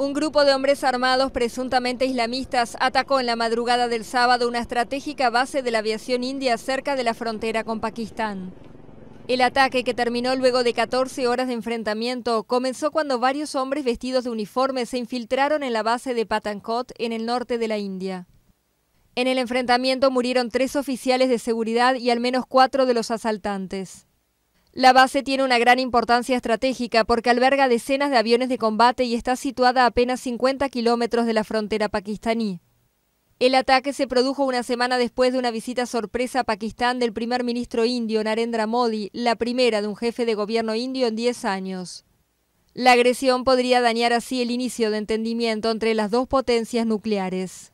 Un grupo de hombres armados presuntamente islamistas atacó en la madrugada del sábado una estratégica base de la aviación india cerca de la frontera con Pakistán. El ataque, que terminó luego de 14 horas de enfrentamiento, comenzó cuando varios hombres vestidos de uniforme se infiltraron en la base de Patankot, en el norte de la India. En el enfrentamiento murieron tres oficiales de seguridad y al menos cuatro de los asaltantes. La base tiene una gran importancia estratégica porque alberga decenas de aviones de combate y está situada a apenas 50 kilómetros de la frontera pakistaní. El ataque se produjo una semana después de una visita sorpresa a Pakistán del primer ministro indio Narendra Modi, la primera de un jefe de gobierno indio en 10 años. La agresión podría dañar así el inicio de entendimiento entre las dos potencias nucleares.